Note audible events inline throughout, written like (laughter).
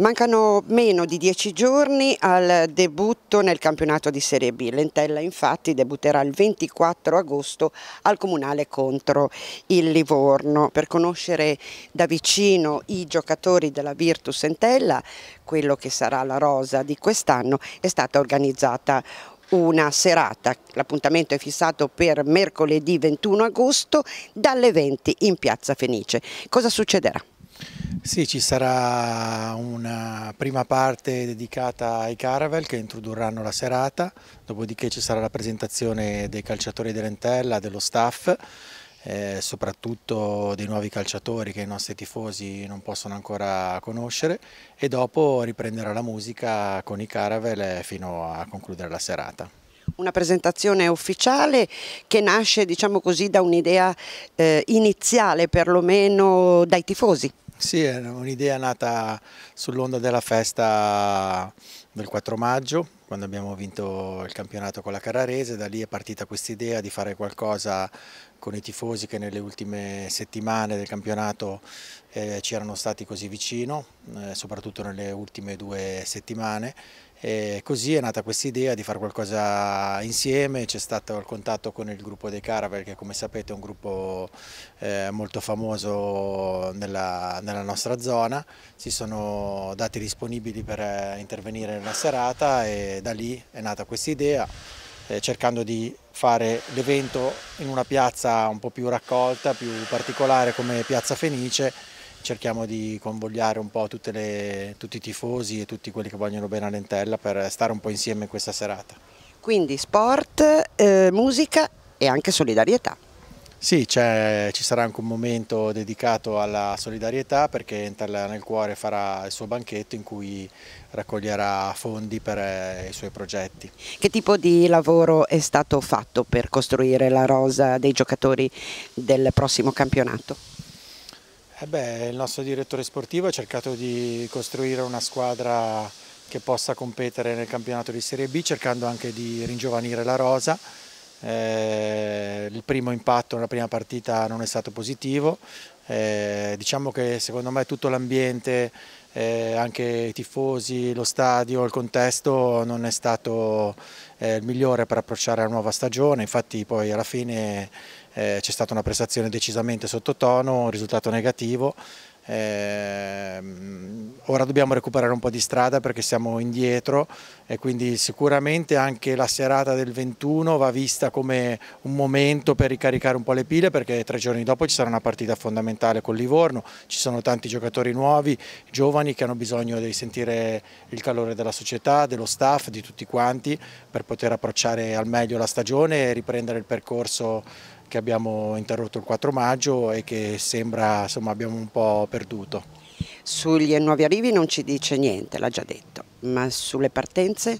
Mancano meno di dieci giorni al debutto nel campionato di Serie B. Lentella infatti debutterà il 24 agosto al Comunale contro il Livorno. Per conoscere da vicino i giocatori della Virtus Entella, quello che sarà la rosa di quest'anno, è stata organizzata una serata. L'appuntamento è fissato per mercoledì 21 agosto dalle 20 in Piazza Fenice. Cosa succederà? Sì, ci sarà una prima parte dedicata ai Caravel che introdurranno la serata, dopodiché ci sarà la presentazione dei calciatori dell'Entella, dello staff, eh, soprattutto dei nuovi calciatori che i nostri tifosi non possono ancora conoscere e dopo riprenderà la musica con i Caravel eh, fino a concludere la serata una presentazione ufficiale che nasce diciamo così, da un'idea eh, iniziale perlomeno dai tifosi. Sì, è un'idea nata sull'onda della festa del 4 maggio, quando abbiamo vinto il campionato con la Carrarese, da lì è partita questa idea di fare qualcosa con i tifosi che nelle ultime settimane del campionato eh, ci erano stati così vicino, eh, soprattutto nelle ultime due settimane e così è nata questa idea di fare qualcosa insieme, c'è stato il contatto con il gruppo dei Caravel che come sapete è un gruppo eh, molto famoso nella, nella, nostra zona, si sono dati disponibili per eh, intervenire nella serata e da lì è nata questa idea eh, cercando di fare l'evento in una piazza un po' più raccolta, più particolare come Piazza Fenice cerchiamo di convogliare un po' le, tutti i tifosi e tutti quelli che vogliono bene a Lentella per stare un po' insieme in questa serata. Quindi sport, eh, musica e anche solidarietà. Sì, ci sarà anche un momento dedicato alla solidarietà perché Entella nel cuore farà il suo banchetto in cui raccoglierà fondi per eh, i suoi progetti. Che tipo di lavoro è stato fatto per costruire la rosa dei giocatori del prossimo campionato? Eh beh, il nostro direttore sportivo ha cercato di costruire una squadra che possa competere nel campionato di Serie B cercando anche di ringiovanire la rosa. Eh, il primo impatto nella prima partita non è stato positivo, eh, diciamo che secondo me tutto l'ambiente eh, anche i tifosi, lo stadio, il contesto non è stato eh, il migliore per approcciare la nuova stagione, infatti poi alla fine eh, c'è stata una prestazione decisamente sottotono, un risultato negativo eh, ora dobbiamo recuperare un po' di strada perché siamo indietro e quindi sicuramente anche la serata del 21 va vista come un momento per ricaricare un po' le pile perché tre giorni dopo ci sarà una partita fondamentale con Livorno, ci sono tanti giocatori nuovi, giovani che hanno bisogno di sentire il calore della società, dello staff, di tutti quanti per poter approcciare al meglio la stagione e riprendere il percorso che abbiamo interrotto il 4 maggio e che sembra insomma, abbiamo un po' perduto. Sugli nuovi arrivi non ci dice niente, l'ha già detto, ma sulle partenze?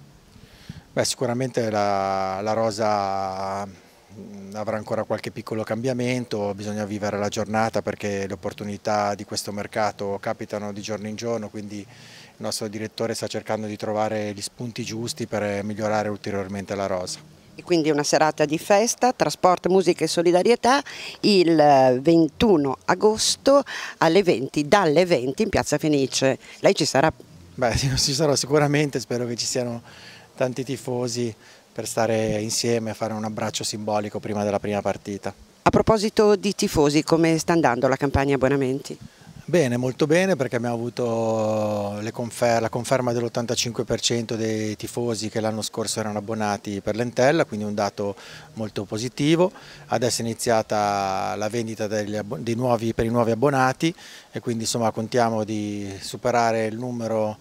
Beh, sicuramente la, la rosa mm, avrà ancora qualche piccolo cambiamento, bisogna vivere la giornata perché le opportunità di questo mercato capitano di giorno in giorno, quindi il nostro direttore sta cercando di trovare gli spunti giusti per migliorare ulteriormente la rosa. E quindi una serata di festa, trasporto, musica e solidarietà il 21 eh, agosto alle 20, dalle 20 in Piazza Fenice. Lei ci sarà? Beh, (laughs) ci sarò sicuramente, spero che ci siano tanti tifosi per stare insieme e fare un abbraccio simbolico prima della prima partita. A proposito di tifosi, come sta andando la campagna abbonamenti? Bene, molto bene perché abbiamo avuto confer la conferma dell'85% dei tifosi che l'anno scorso erano abbonati per l'Entella, quindi un dato molto positivo. Adesso è iniziata la vendita nuovi, per i nuovi abbonati e quindi insomma, contiamo di superare il numero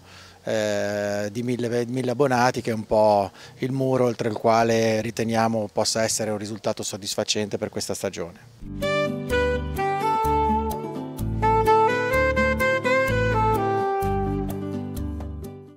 eh, di mille, mille, abbonati che è un po' il muro oltre il quale riteniamo possa essere un risultato soddisfacente per questa stagione.